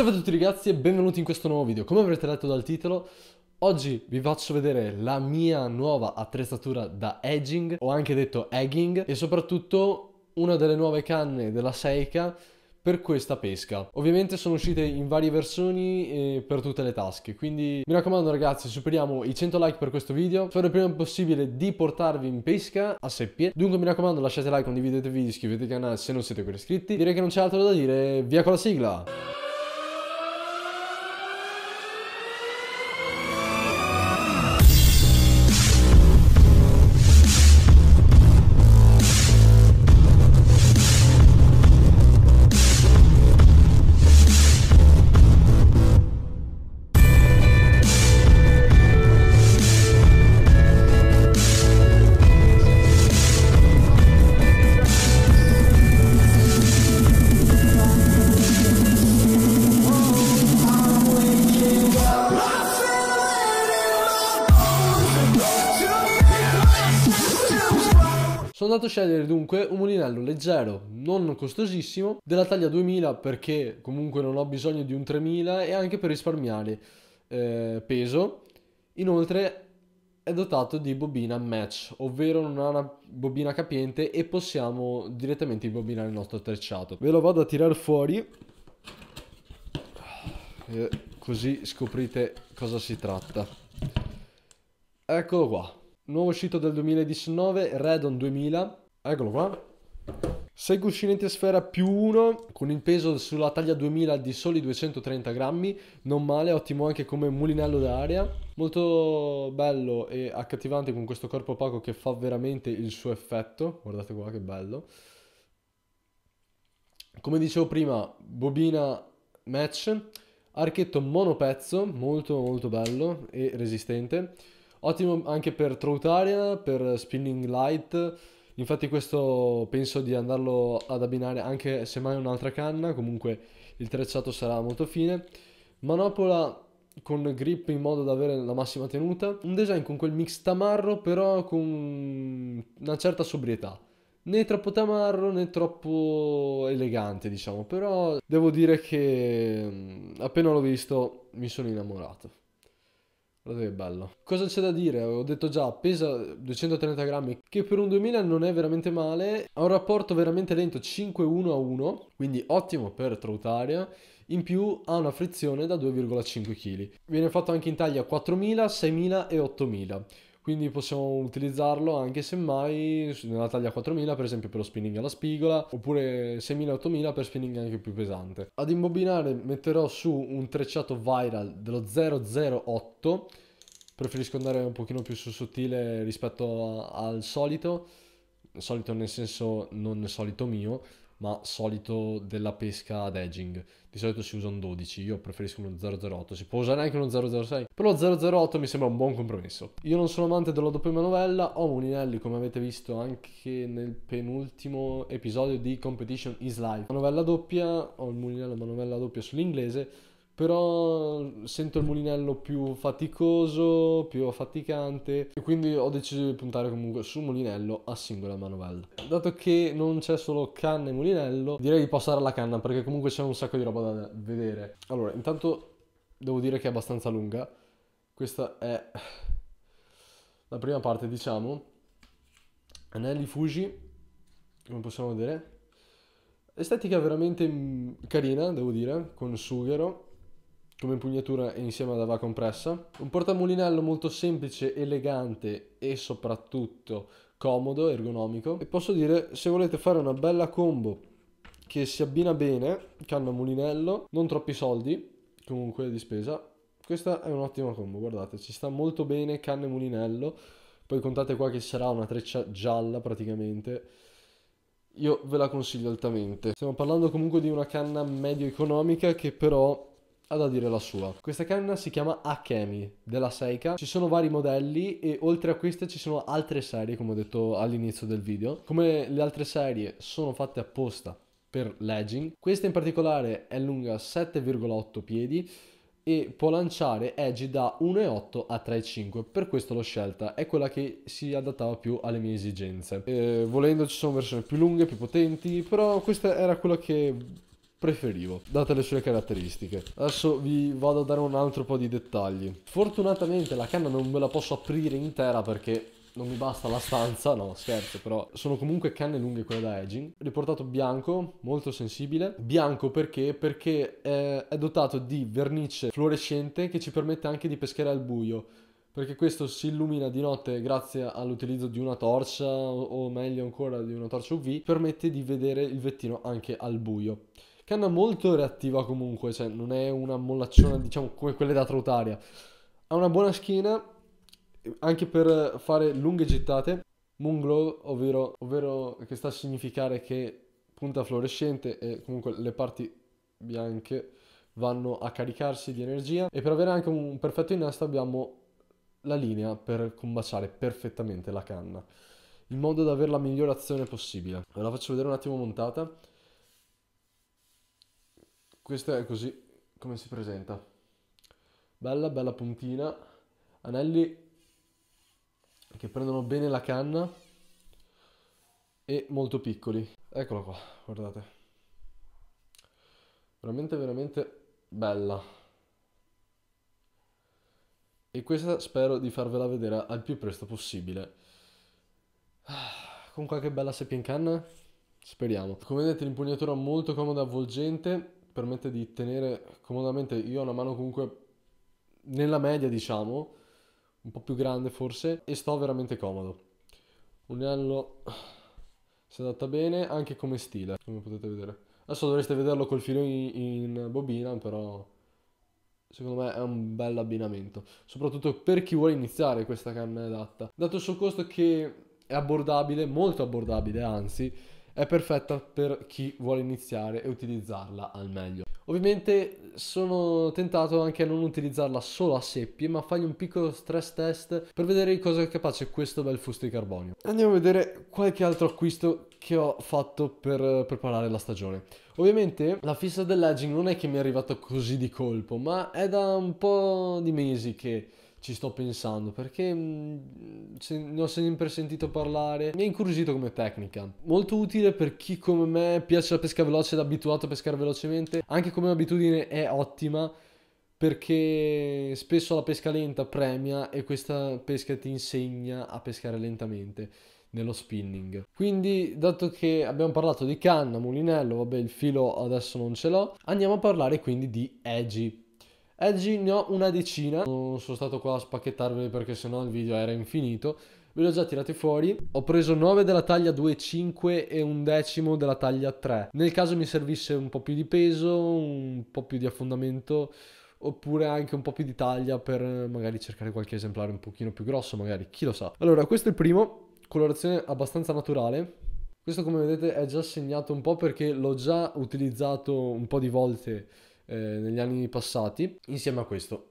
Salve a tutti ragazzi e benvenuti in questo nuovo video. Come avrete letto dal titolo, oggi vi faccio vedere la mia nuova attrezzatura da edging, o anche detto egging, e soprattutto una delle nuove canne della Seika per questa pesca. Ovviamente sono uscite in varie versioni e eh, per tutte le tasche, quindi mi raccomando ragazzi superiamo i 100 like per questo video, spero il prima possibile di portarvi in pesca a seppie, dunque mi raccomando lasciate like, condividete il video, iscrivetevi al canale se non siete ancora iscritti, direi che non c'è altro da dire, via con la sigla! Sono andato a scegliere dunque un mulinello leggero, non costosissimo, della taglia 2000 perché comunque non ho bisogno di un 3000 e anche per risparmiare eh, peso. Inoltre è dotato di bobina match, ovvero non ha una bobina capiente e possiamo direttamente imbobinare il nostro attrezzato. Ve lo vado a tirare fuori eh, così scoprite cosa si tratta. Eccolo qua nuovo uscito del 2019, Redon 2000, eccolo qua. 6 cuscinetti a sfera più 1 con il peso sulla taglia 2000 di soli 230 grammi, non male, ottimo anche come mulinello d'aria, molto bello e accattivante con questo corpo opaco che fa veramente il suo effetto, guardate qua che bello. Come dicevo prima, bobina match, archetto monopezzo, molto molto bello e resistente. Ottimo anche per throat per spinning light. Infatti questo penso di andarlo ad abbinare anche semmai un'altra canna, comunque il trecciato sarà molto fine. Manopola con grip in modo da avere la massima tenuta. Un design con quel mix tamarro però con una certa sobrietà. Né troppo tamarro né troppo elegante diciamo, però devo dire che mm, appena l'ho visto mi sono innamorato. Guardate che bello. Cosa c'è da dire? Ho detto già, pesa 230 grammi, che per un 2000 non è veramente male. Ha un rapporto veramente lento 5-1 a 1, quindi ottimo per Troutaria. In più ha una frizione da 2,5 kg. Viene fatto anche in taglia 4000, 6000 e 8000 quindi possiamo utilizzarlo anche semmai nella taglia 4000 per esempio per lo spinning alla spigola oppure 6000-8000 per spinning anche più pesante. Ad imbobinare metterò su un trecciato viral dello 008 preferisco andare un pochino più su sottile rispetto a, al solito solito nel senso non solito mio ma solito della pesca ad edging. Di solito si usa un 12, io preferisco uno 008, si può usare anche uno 006, però 008 mi sembra un buon compromesso. Io non sono amante della doppia manovella, ho Muninelli, come avete visto anche nel penultimo episodio di Competition is Live. Manovella doppia, ho il mulinello manovella doppia sull'inglese, però sento il mulinello più faticoso, più affaticante e quindi ho deciso di puntare comunque sul mulinello a singola manovella. Dato che non c'è solo canna e mulinello, direi di passare alla canna perché comunque c'è un sacco di roba da vedere. Allora, intanto devo dire che è abbastanza lunga. Questa è la prima parte, diciamo. Anelli Fuji, come possiamo vedere. Estetica veramente mm, carina, devo dire, con sughero come impugnatura insieme ad ava compressa. Un portamulinello molto semplice, elegante e soprattutto comodo, ergonomico. E posso dire, se volete fare una bella combo che si abbina bene, canna mulinello, non troppi soldi comunque di spesa, questa è un'ottima combo, guardate, ci sta molto bene canna e mulinello. Poi contate qua che sarà una treccia gialla praticamente. Io ve la consiglio altamente. Stiamo parlando comunque di una canna medio economica che però ha da dire la sua. Questa canna si chiama Akemi della Seika. Ci sono vari modelli e oltre a queste ci sono altre serie, come ho detto all'inizio del video. Come le altre serie sono fatte apposta per legging. Questa in particolare è lunga 7,8 piedi e può lanciare edge da 1,8 a 3,5 per questo l'ho scelta è quella che si adattava più alle mie esigenze eh, volendo ci sono versioni più lunghe più potenti però questa era quella che preferivo, date le sue caratteristiche. Adesso vi vado a dare un altro po' di dettagli. Fortunatamente la canna non ve la posso aprire intera perché non mi basta la stanza, no scherzo, però sono comunque canne lunghe quelle da edging. Riportato bianco, molto sensibile. Bianco perché? Perché è dotato di vernice fluorescente che ci permette anche di pescare al buio. Perché questo si illumina di notte grazie all'utilizzo di una torcia, o meglio ancora di una torcia UV, permette di vedere il vettino anche al buio canna molto reattiva comunque, cioè non è una mollacciona diciamo come quelle da trotaria. Ha una buona schiena anche per fare lunghe gettate. Moonglow, ovvero, ovvero che sta a significare che punta fluorescente e comunque le parti bianche vanno a caricarsi di energia e per avere anche un perfetto innesto abbiamo la linea per combaciare perfettamente la canna in modo da avere la migliore azione possibile. Ve la faccio vedere un attimo montata. Questa è così come si presenta. Bella, bella puntina. Anelli che prendono bene la canna e molto piccoli. Eccolo qua, guardate. Veramente, veramente bella. E questa spero di farvela vedere al più presto possibile. Ah, con qualche bella seppia in canna? Speriamo. Come vedete l'impugnatura molto comoda e avvolgente permette di tenere comodamente, io ho una mano comunque nella media diciamo, un po' più grande forse, e sto veramente comodo. Un anello si adatta bene anche come stile, come potete vedere. Adesso dovreste vederlo col filo in, in bobina, però secondo me è un bel abbinamento, soprattutto per chi vuole iniziare questa canna adatta. Dato il suo costo che è abbordabile, molto abbordabile anzi, è perfetta per chi vuole iniziare e utilizzarla al meglio. Ovviamente sono tentato anche a non utilizzarla solo a seppie, ma fagli un piccolo stress test per vedere di cosa è capace questo bel fusto di carbonio. Andiamo a vedere qualche altro acquisto che ho fatto per preparare la stagione. Ovviamente la fissa del legging non è che mi è arrivata così di colpo, ma è da un po' di mesi che ci sto pensando perché mm, se, ne ho sempre sentito parlare. Mi ha incuriosito come tecnica. Molto utile per chi come me piace la pesca veloce ed è abituato a pescare velocemente. Anche come abitudine è ottima perché spesso la pesca lenta premia e questa pesca ti insegna a pescare lentamente nello spinning. Quindi, dato che abbiamo parlato di canna, mulinello, vabbè, il filo adesso non ce l'ho, andiamo a parlare quindi di edgy. Edgy ne ho una decina, non sono stato qua a spacchettarveli perché sennò il video era infinito. Ve li ho già tirati fuori. Ho preso 9 della taglia 2,5 e un decimo della taglia 3. Nel caso mi servisse un po' più di peso, un po' più di affondamento oppure anche un po' più di taglia per eh, magari cercare qualche esemplare un pochino più grosso, magari, chi lo sa. Allora, questo è il primo, colorazione abbastanza naturale. Questo come vedete è già segnato un po' perché l'ho già utilizzato un po' di volte eh, negli anni passati, insieme a questo.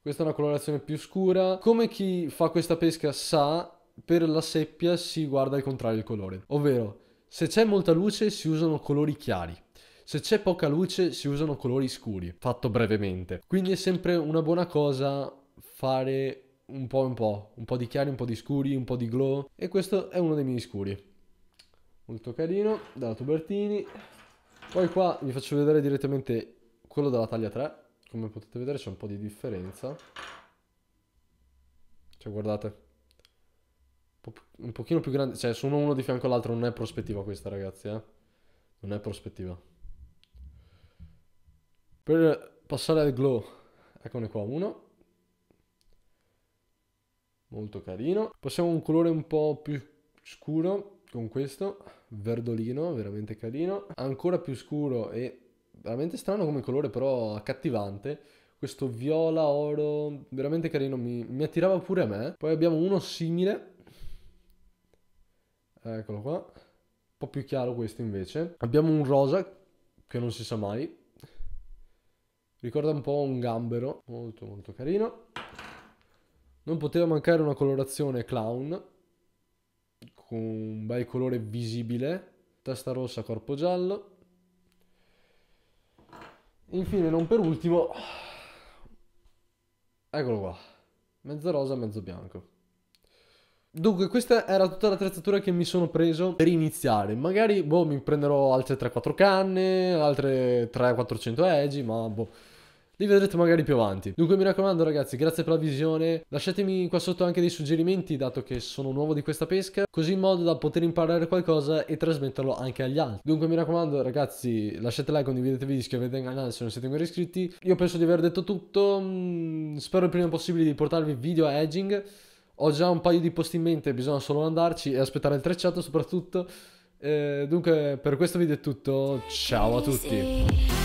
Questa è una colorazione più scura. Come chi fa questa pesca sa, per la seppia si guarda al contrario il colore. Ovvero, se c'è molta luce si usano colori chiari. Se c'è poca luce si usano colori scuri, fatto brevemente. Quindi è sempre una buona cosa fare un po' un po', un po' di chiari, un po' di scuri, un po' di glow. E questo è uno dei miei scuri. Molto carino, da Tubertini. Poi qua vi faccio vedere direttamente quello della taglia 3. Come potete vedere c'è un po' di differenza. Cioè guardate. Un pochino più grande. Cioè sono uno di fianco all'altro. Non è prospettiva questa ragazzi eh. Non è prospettiva. Per passare al glow. Eccone qua uno. Molto carino. Passiamo a un colore un po' più scuro con questo verdolino, veramente carino, ancora più scuro e veramente strano come colore, però accattivante. Questo viola oro, veramente carino, mi, mi attirava pure a me. Poi abbiamo uno simile, eccolo qua, un po' più chiaro questo invece. Abbiamo un rosa, che non si sa mai, ricorda un po' un gambero, molto molto carino. Non poteva mancare una colorazione clown, con un bel colore visibile, testa rossa, corpo giallo. Infine, non per ultimo, eccolo qua, mezzo rosa, mezzo bianco. Dunque, questa era tutta l'attrezzatura che mi sono preso per iniziare. Magari, boh, mi prenderò altre 3-4 canne, altre 3-400 egi, ma boh li vedrete magari più avanti. Dunque mi raccomando ragazzi, grazie per la visione, lasciatemi qua sotto anche dei suggerimenti dato che sono nuovo di questa pesca, così in modo da poter imparare qualcosa e trasmetterlo anche agli altri. Dunque mi raccomando ragazzi, lasciate like, condividetevi, iscrivetevi al canale se non siete ancora iscritti. Io penso di aver detto tutto, mm, spero il prima possibile di portarvi video a edging. Ho già un paio di posti in mente, bisogna solo andarci e aspettare il trecciato soprattutto. Eh, dunque per questo video è tutto, ciao a tutti!